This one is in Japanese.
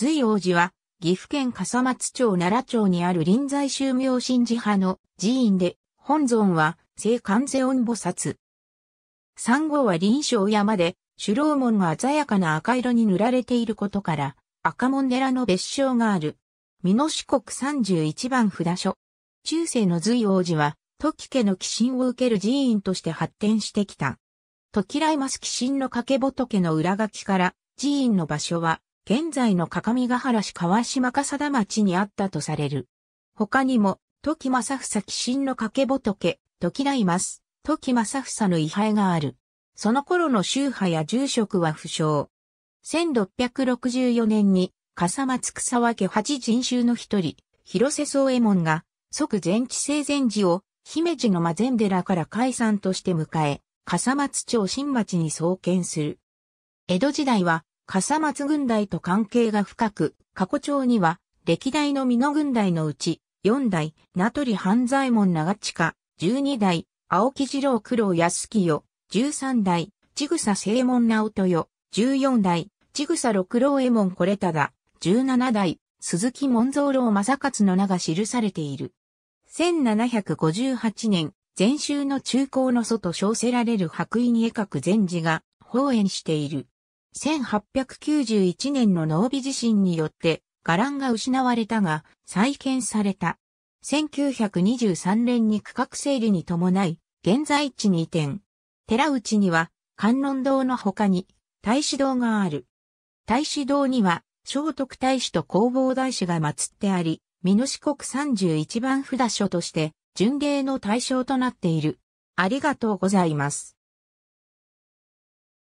隋王子は、岐阜県笠松町奈良町にある臨済宗明神寺派の寺院で、本尊は、聖観世音菩薩。三号は臨床山で、首楼門が鮮やかな赤色に塗られていることから、赤門寺の別称がある。美濃四国三十一番札所。中世の隋王子は、時家の寄進を受ける寺院として発展してきた。時来ます寄進の掛け仏の裏書きから、寺院の場所は、現在の各務原市川島笠田町にあったとされる。他にも、時政房寄進の掛け仏、時大ます、時政房の位牌がある。その頃の宗派や住職は不詳。1664年に、笠松草分け八人衆の一人、広瀬宗右衛門が、即全置生前寺を、姫路の魔禅寺から解散として迎え、笠松町新町に創建する。江戸時代は、笠松軍隊と関係が深く、過去町には、歴代の美濃軍隊のうち、四代、名取半左衛門長近、十二代、青木次郎九郎安清、十三代、千草正門直豊、十四代、千草六郎右衛門これただ、十七代、鈴木門蔵郎正勝の名が記されている。1758年、禅宗の中高の祖と称せられる白衣に絵描く禅師が、放演している。1891年の濃尾地震によって伽藍が失われたが再建された。1923年に区画整理に伴い、現在地に移転。寺内には観音堂の他に大使堂がある。大使堂には聖徳太子と弘法大師が祀ってあり、美濃四国31番札所として巡礼の対象となっている。ありがとうございます。